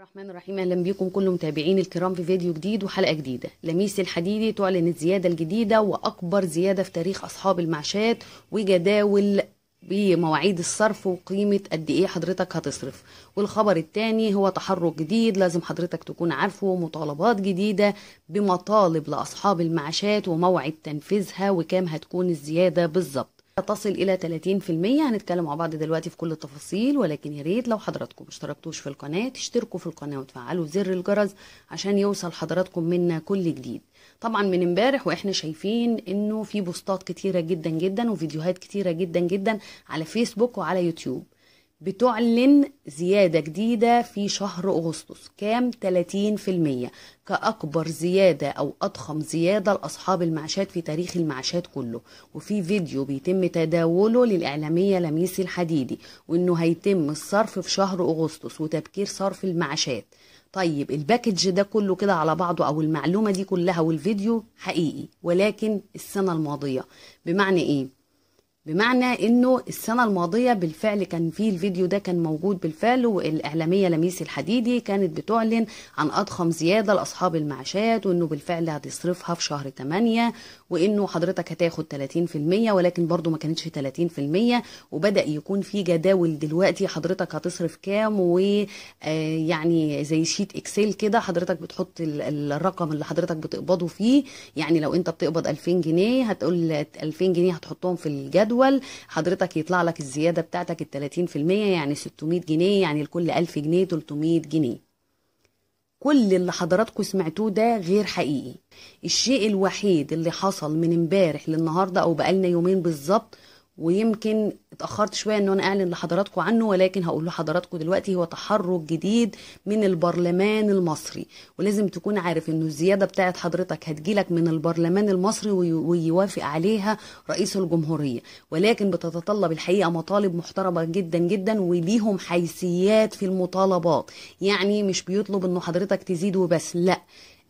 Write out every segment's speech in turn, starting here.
الرحمن الرحيم اهلا بيكم كل متابعين الكرام في فيديو جديد وحلقه جديده لميس الحديدي تعلن الزياده الجديده واكبر زياده في تاريخ اصحاب المعشات وجداول بمواعيد الصرف وقيمة قد ايه حضرتك هتصرف والخبر الثاني هو تحرك جديد لازم حضرتك تكون عارفه مطالبات جديدة بمطالب لأصحاب المعاشات وموعد تنفيذها وكام هتكون الزيادة بالظبط تصل إلى 30% هنتكلم مع بعض دلوقتي في كل التفاصيل ولكن يا ريت لو حضراتكم اشتركتوش في القناة تشتركوا في القناة وتفعلوا زر الجرس عشان يوصل حضراتكم منا كل جديد طبعا من امبارح واحنا شايفين انه في بوستات كتيرة جدا جدا وفيديوهات كتيرة جدا جدا على فيسبوك وعلى يوتيوب بتعلن زيادة جديدة في شهر أغسطس كام 30% كأكبر زيادة أو أضخم زيادة لأصحاب المعاشات في تاريخ المعاشات كله وفي فيديو بيتم تداوله للإعلامية لميس الحديدي وإنه هيتم الصرف في شهر أغسطس وتبكير صرف المعاشات طيب الباكج ده كله كده على بعضه او المعلومه دي كلها والفيديو حقيقي ولكن السنه الماضيه بمعنى ايه بمعنى انه السنه الماضيه بالفعل كان في الفيديو ده كان موجود بالفعل والاعلاميه لميس الحديدي كانت بتعلن عن اضخم زياده لاصحاب المعاشات وانه بالفعل هتصرفها في شهر 8 وانه حضرتك هتاخد 30% ولكن برضو ما كانتش 30% وبدا يكون في جداول دلوقتي حضرتك هتصرف كام ويعني آه، زي شيت اكسل كده حضرتك بتحط الرقم اللي حضرتك بتقبضه فيه يعني لو انت بتقبض 2000 جنيه هتقول 2000 جنيه هتحطهم في الجدول الأول حضرتك يطلع لك الزياده بتاعتك ال 30% يعني 600 جنيه يعني لكل 1000 جنيه 300 جنيه كل اللي حضراتكم سمعتوه ده غير حقيقي الشيء الوحيد اللي حصل من امبارح للنهارده او بقالنا يومين بالظبط ويمكن اتاخرت شويه ان انا اعلن لحضراتكم عنه ولكن هقول لحضراتكم دلوقتي هو تحرك جديد من البرلمان المصري ولازم تكون عارف انه الزياده بتاعت حضرتك هتجيلك من البرلمان المصري ويوافق عليها رئيس الجمهوريه ولكن بتتطلب الحقيقه مطالب محترمه جدا جدا وليهم حيثيات في المطالبات يعني مش بيطلب انه حضرتك تزيد وبس لا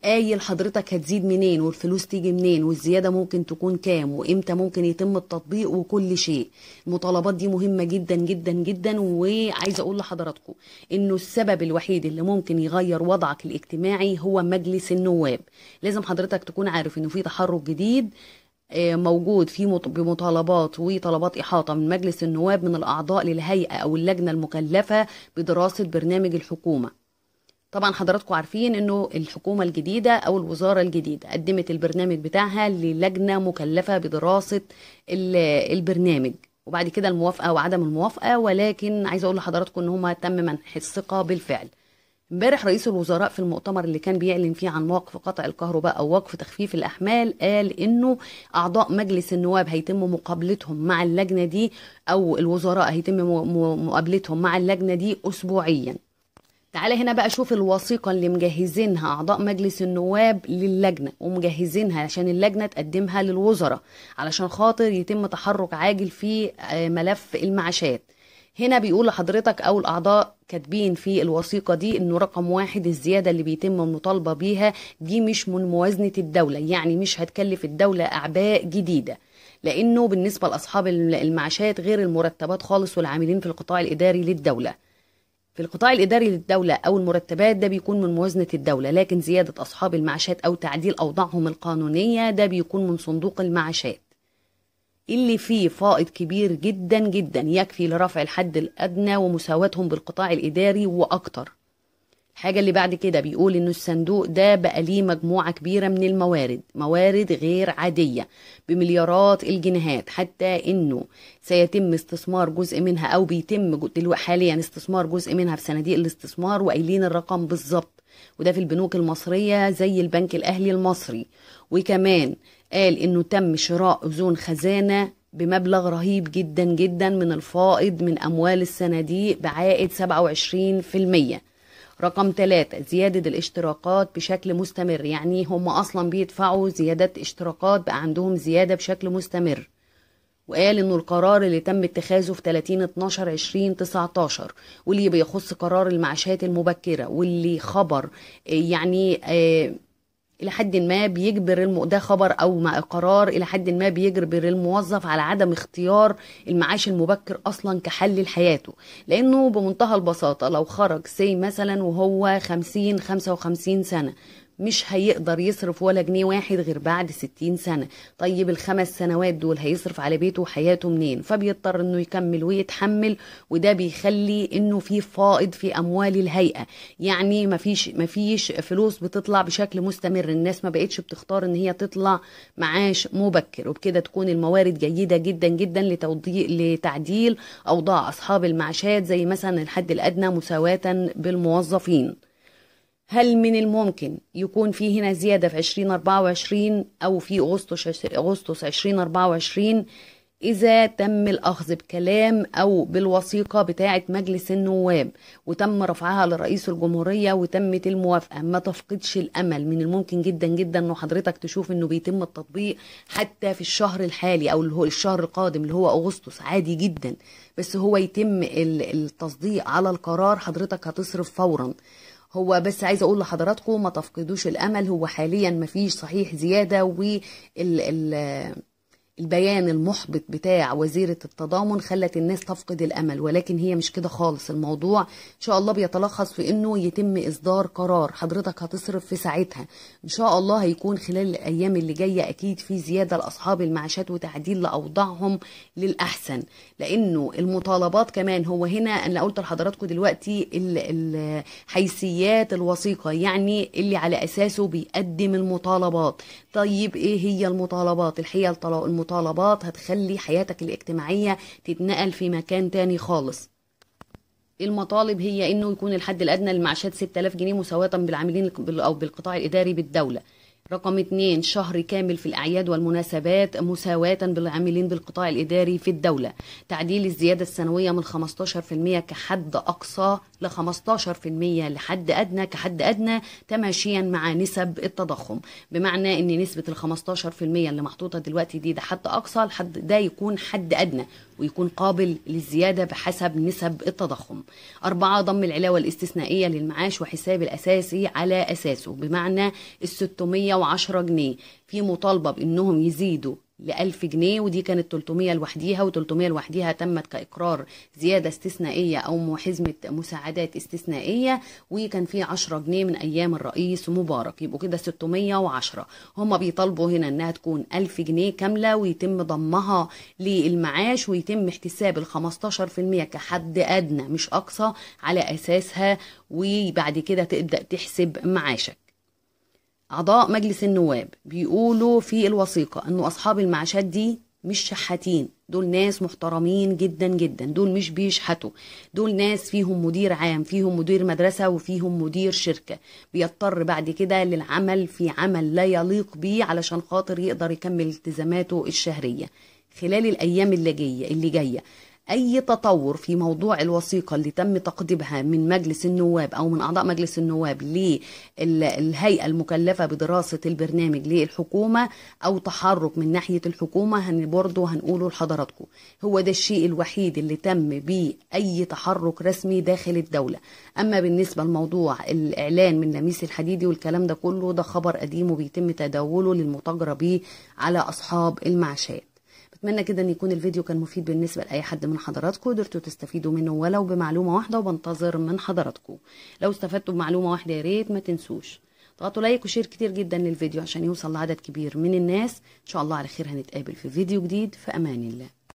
قايل حضرتك هتزيد منين والفلوس تيجي منين والزيادة ممكن تكون كام وامتى ممكن يتم التطبيق وكل شيء المطالبات دي مهمة جدا جدا جدا وعايزة اقول لحضراتكم انه السبب الوحيد اللي ممكن يغير وضعك الاجتماعي هو مجلس النواب لازم حضرتك تكون عارف انه في تحرك جديد آه، موجود في بمطالبات وطلبات إحاطة من مجلس النواب من الأعضاء للهيئة أو اللجنة المكلفة بدراسة برنامج الحكومة طبعا حضراتكم عارفين انه الحكومه الجديده او الوزاره الجديده قدمت البرنامج بتاعها للجنه مكلفه بدراسه البرنامج وبعد كده الموافقه وعدم الموافقه ولكن عايزه اقول لحضراتكم ان هم تم منح الثقه بالفعل امبارح رئيس الوزراء في المؤتمر اللي كان بيعلن فيه عن وقف قطع الكهرباء او وقف تخفيف الاحمال قال انه اعضاء مجلس النواب هيتم مقابلتهم مع اللجنه دي او الوزراء هيتم مقابلتهم مع اللجنه دي اسبوعيا تعالى هنا بقى شوف الوثيقة اللي مجهزينها أعضاء مجلس النواب للجنة ومجهزينها عشان اللجنة تقدمها للوزراء علشان خاطر يتم تحرك عاجل في آه، ملف المعاشات هنا بيقول لحضرتك او الاعضاء كاتبين في الوثيقه دي انه رقم واحد الزياده اللي بيتم المطالبه بيها دي مش من موازنه الدوله يعني مش هتكلف الدوله اعباء جديده لانه بالنسبه لاصحاب المعاشات غير المرتبات خالص والعاملين في القطاع الاداري للدوله في القطاع الإداري للدولة أو المرتبات ده بيكون من موازنة الدولة لكن زيادة أصحاب المعاشات أو تعديل أوضاعهم القانونية ده بيكون من صندوق المعاشات اللي فيه فائض كبير جدا جدا يكفي لرفع الحد الأدنى ومساواتهم بالقطاع الإداري وأكتر الحاجة اللي بعد كده بيقول إنه الصندوق ده بقى ليه مجموعة كبيرة من الموارد موارد غير عادية بمليارات الجنيهات حتى إنه سيتم استثمار جزء منها أو بيتم دلوقتي حاليا استثمار جزء منها في صناديق الاستثمار وقايلين الرقم بالظبط وده في البنوك المصرية زي البنك الأهلي المصري وكمان قال إنه تم شراء أذون خزانة بمبلغ رهيب جدا جدا من الفائض من أموال الصناديق بعائد 27% رقم ثلاثة زيادة الاشتراكات بشكل مستمر يعني هم أصلا بيدفعوا زيادة اشتراكات بقى عندهم زيادة بشكل مستمر وقال انه القرار اللي تم اتخاذه في 30 12 20 19 واللي بيخص قرار المعاشات المبكره واللي خبر يعني آه، الى حد ما بيجبر الم... ده خبر او ما قرار الى حد ما بيجبر الموظف على عدم اختيار المعاش المبكر اصلا كحل لحياته لانه بمنتهى البساطه لو خرج سي مثلا وهو 50 55 سنه مش هيقدر يصرف ولا جنيه واحد غير بعد 60 سنة طيب الخمس سنوات دول هيصرف على بيته وحياته منين فبيضطر انه يكمل ويتحمل وده بيخلي انه في فائض في اموال الهيئة يعني مفيش مفيش فلوس بتطلع بشكل مستمر الناس ما بقتش بتختار ان هي تطلع معاش مبكر وبكده تكون الموارد جيدة جدا جدا لتوضيع لتعديل اوضاع اصحاب المعاشات زي مثلا الحد الادنى مساواة بالموظفين هل من الممكن يكون في هنا زيادة في 2024 أو في أغسطس أغسطس 2024 إذا تم الأخذ بكلام أو بالوثيقة بتاعة مجلس النواب وتم رفعها لرئيس الجمهورية وتمت الموافقة ما تفقدش الأمل من الممكن جدا جدا أنه حضرتك تشوف أنه بيتم التطبيق حتى في الشهر الحالي أو اللي هو الشهر القادم اللي هو أغسطس عادي جدا بس هو يتم التصديق على القرار حضرتك هتصرف فورا هو بس عايزه اقول لحضراتكم ما تفقدوش الامل هو حاليا ما فيش صحيح زياده وال البيان المحبط بتاع وزيرة التضامن خلت الناس تفقد الأمل ولكن هي مش كده خالص الموضوع إن شاء الله بيتلخص في أنه يتم إصدار قرار حضرتك هتصرف في ساعتها إن شاء الله هيكون خلال الأيام اللي جاية أكيد في زيادة لأصحاب المعاشات وتعديل لأوضاعهم للأحسن لأنه المطالبات كمان هو هنا أنا قلت لحضراتكم دلوقتي الحيثيات الوثيقة يعني اللي على أساسه بيقدم المطالبات طيب إيه هي المطالبات الحيل المطالبات مطالبات هتخلي حياتك الاجتماعية تتنقل في مكان تاني خالص المطالب هي انه يكون الحد الادنى للمعاشات 6000 جنيه مساواة بالعاملين او بالقطاع الاداري بالدولة رقم اثنين شهر كامل في الأعياد والمناسبات مساواة بالعاملين بالقطاع الإداري في الدولة تعديل الزيادة السنوية من 15% كحد أقصى ل 15% لحد أدنى كحد أدنى تماشيا مع نسب التضخم بمعنى أن نسبة ال 15% اللي محطوطة دلوقتي دي ده حد أقصى الحد ده يكون حد أدنى ويكون قابل للزيادة بحسب نسب التضخم أربعة ضم العلاوة الاستثنائية للمعاش وحساب الأساسي على أساسه بمعنى ال 610 جنيه في مطالبة بأنهم يزيدوا ل 1000 جنيه ودي كانت 300 لوحديها و300 لوحديها تمت كإقرار زيادة استثنائية أو حزمة مساعدات استثنائية وكان في 10 جنيه من أيام الرئيس مبارك يبقوا كده 610 هم بيطالبوا هنا إنها تكون 1000 جنيه كاملة ويتم ضمها للمعاش ويتم احتساب ال 15% كحد أدنى مش أقصى على أساسها وبعد كده تبدأ تحسب معاشك أعضاء مجلس النواب بيقولوا في الوثيقة أنه أصحاب المعاشات دي مش شحاتين دول ناس محترمين جدا جدا دول مش بيشحتوا دول ناس فيهم مدير عام فيهم مدير مدرسة وفيهم مدير شركة بيضطر بعد كده للعمل في عمل لا يليق بيه علشان خاطر يقدر يكمل التزاماته الشهرية خلال الأيام اللي جاية اللي جاية اي تطور في موضوع الوثيقه اللي تم تقديمها من مجلس النواب او من اعضاء مجلس النواب للهيئه المكلفه بدراسه البرنامج للحكومه او تحرك من ناحيه الحكومه هن برضه هنقوله لحضراتكم هو ده الشيء الوحيد اللي تم بيه اي تحرك رسمي داخل الدوله اما بالنسبه لموضوع الاعلان من لميس الحديدي والكلام ده كله ده خبر قديم وبيتم تداوله للمتاجره بيه على اصحاب المعاشات اتمنى جدا ان يكون الفيديو كان مفيد بالنسبه لاي حد من حضراتكم قدرتوا تستفيدوا منه ولو بمعلومه واحده وبنتظر من حضراتكم لو استفدتوا بمعلومه واحده يا ريت ما تنسوش اضغطوا لايك وشير كتير جدا للفيديو عشان يوصل لعدد كبير من الناس ان شاء الله على خير هنتقابل في فيديو جديد في امان الله